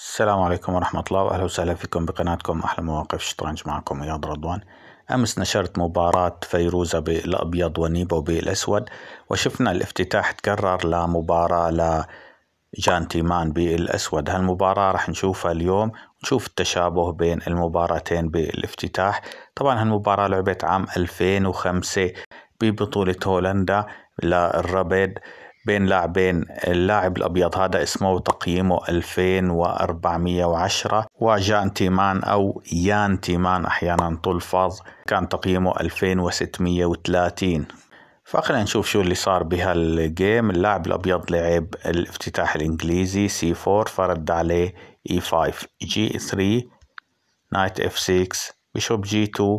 السلام عليكم ورحمة الله وأهلا وسهلا فيكم بقناتكم أحلى مواقف شطرنج معكم إياد رضوان أمس نشرت مباراة فيروزة بالأبيض ونيبو بالأسود وشفنا الافتتاح تكرر لمباراة لجان تيمان بالأسود هالمباراة راح نشوفها اليوم نشوف التشابه بين المباراتين بالافتتاح طبعا هالمباراة لعبت عام 2005 ببطولة هولندا للربد بين لاعبين اللاعب الأبيض هذا اسمه تقييمه 2410 وجان تيمان أو يان تيمان أحيانا تلفظ كان تقييمه 2630 فخلينا نشوف شو اللي صار بهالجيم اللاعب الأبيض لعب الافتتاح الإنجليزي c 4 فرد عليه e 5 g 3 Knight f 6 Bishop g 2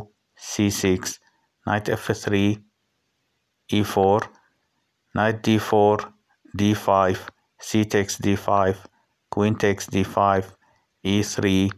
c 6 Knight f 3 e 4 knight d4 d5 c takes d5 queen takes d5 e3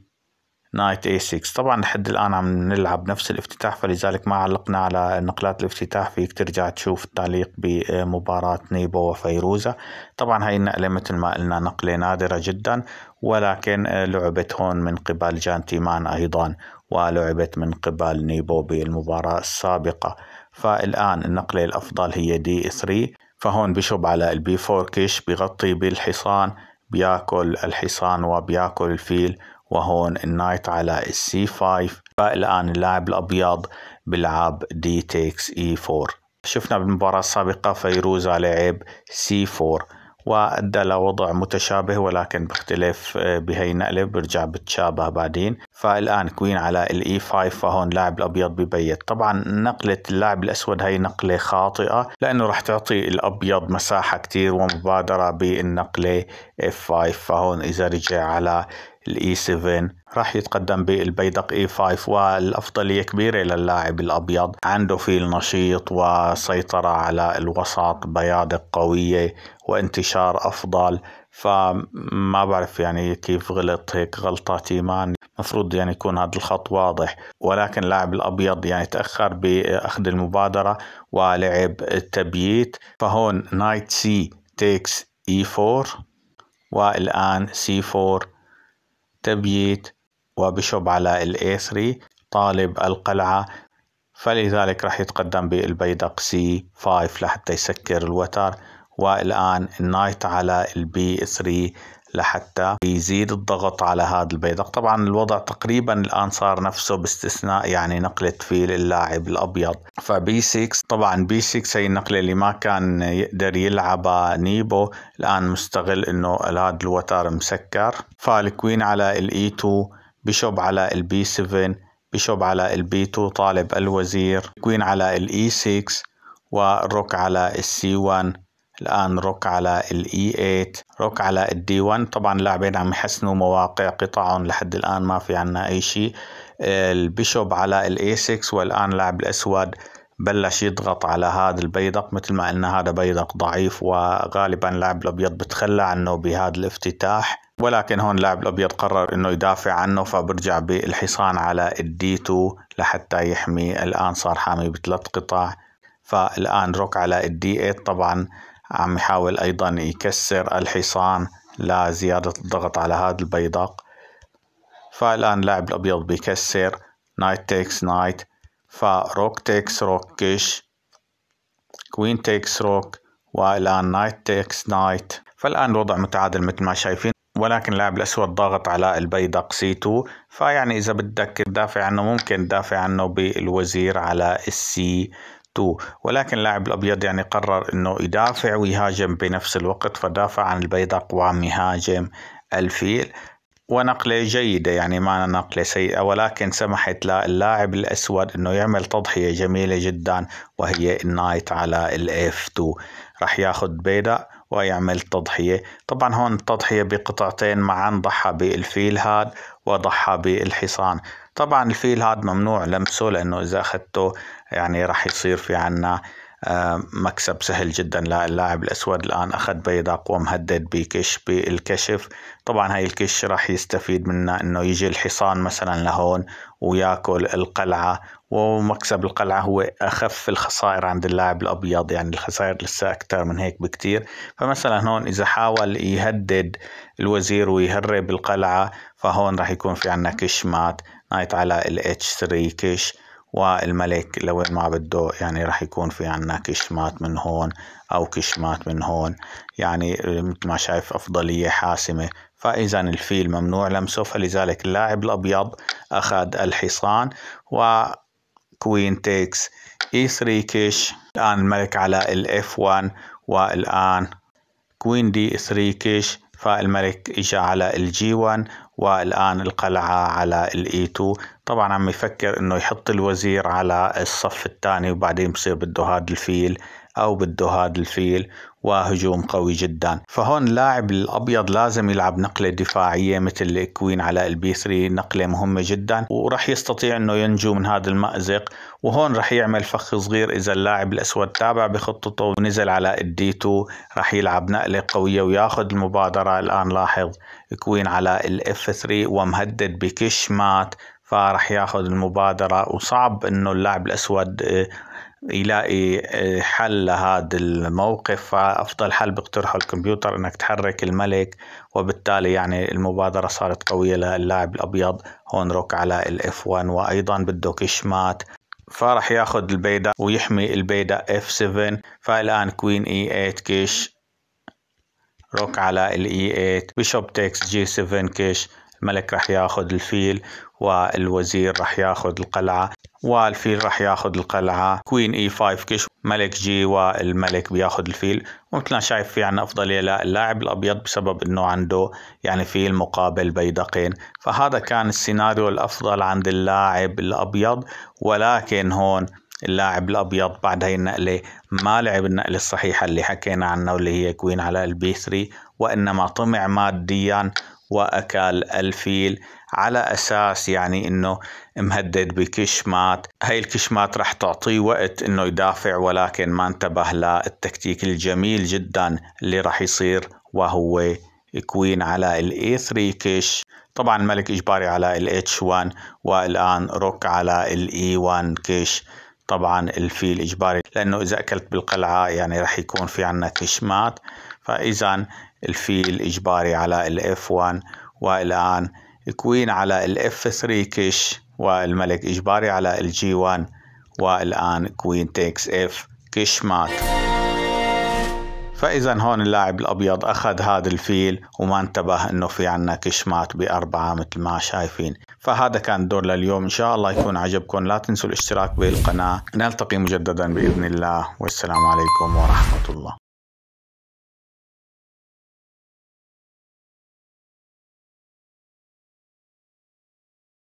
نايت اي 6 طبعا لحد الان عم نلعب نفس الافتتاح فلذلك ما علقنا على نقلات الافتتاح فيك ترجع تشوف التعليق بمباراة نيبو وفيروزة طبعا هاي النقلة مثل ما قلنا نقلة نادرة جدا ولكن لعبت هون من قبل جان تيمان ايضا ولعبت من قبل نيبو بالمباراة السابقة فالان النقلة الافضل هي دي 3 فهون بشب على البي فور كيش بغطي بالحصان بياكل الحصان وبياكل الفيل وهون النايت على السي 5 فالآن اللاعب الأبيض بلعب دي تيكس اي 4 شفنا بالمباراة السابقة فيروز لعب عيب سي 4 وأدى لوضع متشابه ولكن بيختلف آه، بهي النقلة برجع بتشابه بعدين فالآن كوين على الإي 5 e فهون لاعب الأبيض ببيت طبعا نقلة اللاعب الأسود هي نقلة خاطئة لأنه راح تعطي الأبيض مساحة كتير ومبادرة بالنقلة e F5 فهون إذا رجع على الاي 7 راح يتقدم بالبيدق اي 5 والافضليه كبيره للاعب الابيض عنده فيل نشيط وسيطره على الوسط بيادق قويه وانتشار افضل فما بعرف يعني كيف غلط هيك غلطة تيمان مفروض يعني يكون هذا الخط واضح ولكن اللاعب الأبيض يعني تأخر بأخذ المبادرة ولعب التبييت فهون نايت سي تيكس اي 4 والآن سي 4 تبييت وبشب على ال A3 طالب القلعة فلذلك راح يتقدم بالبيدق سي 5 لحتى يسكر الوتر والآن النايت على البي 3 لحتى يزيد الضغط على هذا البيدق طبعا الوضع تقريبا الآن صار نفسه باستثناء يعني نقلة فيل اللاعب الأبيض فبي 6 طبعا بي 6 هي النقلة اللي ما كان يقدر يلعبها نيبو الآن مستغل انه هذا الوتر مسكر فالكوين على الاي 2 e بشب على البي 7 بشب على البي 2 طالب الوزير كوين على الاي 6 e والروك على السي 1 الآن روك على الإي 8 e روك على الدي 1 طبعا اللاعبين عم يحسنوا مواقع قطعهم لحد الآن ما في عنا أي شيء البيشوب على الاي 6 والآن لاعب الأسود بلش يضغط على هذا البيدق مثل ما قلنا هذا بيدق ضعيف وغالبا لاعب الابيض بتخلى عنه بهذا الافتتاح ولكن هون لاعب الابيض قرر انه يدافع عنه فبرجع بالحصان على الدي 2 لحتى يحمي الان صار حامي بثلاث قطع فالان روك على الدي 8 طبعا عم يحاول أيضا يكسر الحصان لزيادة الضغط على هذا البيدق فالآن لاعب الأبيض بيكسر نايت تيكس نايت فروك تيكس روك كش كوين تيكس روك والآن نايت تيكس نايت فالآن الوضع متعادل مثل ما شايفين ولكن اللاعب الأسود ضاغط على البيدق سي 2 فيعني إذا بدك تدافع عنه ممكن تدافع عنه بالوزير على السي تو ولكن اللاعب الابيض يعني قرر انه يدافع ويهاجم بنفس الوقت فدافع عن البيدق قوام يهاجم الفيل ونقلة جيدة يعني ما نقلة سيئة ولكن سمحت للاعب الأسود أنه يعمل تضحية جميلة جدا وهي النايت على الاف 2 راح ياخذ بيضاء ويعمل تضحية طبعا هون التضحية بقطعتين معا ضحى بالفيل هاد وضحى بالحصان طبعا الفيل هاد ممنوع لمسه لأنه إذا أخذته يعني رح يصير في عنا آه، مكسب سهل جدا للاعب الاسود الان اخذ بيض اقوى مهدد بكش بالكشف طبعا هاي الكش راح يستفيد منه انه يجي الحصان مثلا لهون وياكل القلعه ومكسب القلعه هو اخف الخسائر عند اللاعب الابيض يعني الخسائر لسه اكثر من هيك بكثير فمثلا هون اذا حاول يهدد الوزير ويهرب القلعه فهون راح يكون في عندنا كش مات نايت على الاتش 3 كش والملك لوين ما بده يعني راح يكون في عنا كشمات من هون أو كشمات من هون يعني مثل ما شايف أفضلية حاسمة فإذا الفيل ممنوع لمسه فلذلك اللاعب الأبيض أخذ الحصان و كوين تيكس اي 3 كش الآن الملك على الاف 1 والآن كوين دي 3 كش فالملك اجى على الجي 1 والآن القلعة على الإيتو e طبعا عم يفكر إنه يحط الوزير على الصف الثاني وبعدين بصير بده هاد الفيل أو بده هاد الفيل وهجوم قوي جدا فهون اللاعب الابيض لازم يلعب نقله دفاعيه مثل كوين على البي 3 نقله مهمه جدا وراح يستطيع انه ينجو من هذا المازق وهون راح يعمل فخ صغير اذا اللاعب الاسود تابع بخطته ونزل على الدي 2 راح يلعب نقله قويه وياخذ المبادره الان لاحظ كوين على الاف 3 ومهدد بكش مات فراح ياخذ المبادره وصعب انه اللاعب الاسود آه، يلاقي آه، حل لهذا الموقف فأفضل حل بيقترحه الكمبيوتر إنك تحرك الملك وبالتالي يعني المبادرة صارت قوية للاعب الأبيض هون روك على الاف 1 وأيضا بده كشمات فراح ياخذ البيدا ويحمي البيدا اف 7 فالآن كوين اي 8 كيش روك على الاي 8 بشوب تكس جي 7 كيش الملك رح ياخذ الفيل والوزير رح ياخذ القلعة والفيل رح ياخذ القلعة كوين اي 5 كش ملك جي والملك بياخذ الفيل ومثل ما شايف في عنا أفضلية للاعب الأبيض بسبب أنه عنده يعني فيل مقابل بيدقين فهذا كان السيناريو الأفضل عند اللاعب الأبيض ولكن هون اللاعب الابيض بعد هاي النقله ما لعب النقله الصحيحه اللي حكينا عنها واللي هي كوين على البي 3 وانما طمع ماديا واكل الفيل على اساس يعني انه مهدد بكشمات هاي الكشمات رح تعطيه وقت انه يدافع ولكن ما انتبه للتكتيك الجميل جدا اللي رح يصير وهو كوين على الاي 3 كش طبعا ملك اجباري على الاتش 1 والان روك على الاي 1 e كش طبعا الفيل اجباري لانه اذا اكلت بالقلعه يعني رح يكون في عنا كشمات فاذا الفيل إجباري على الاف 1 والآن كوين على الاف 3 كش والملك إجباري على الجي 1 والآن كوين تيكس اف كش مات فإذا هون اللاعب الأبيض أخذ هذا الفيل وما انتبه إنه في عنا كش مات بأربعة مثل ما شايفين فهذا كان الدور لليوم إن شاء الله يكون عجبكم لا تنسوا الاشتراك بالقناة نلتقي مجددا بإذن الله والسلام عليكم ورحمة الله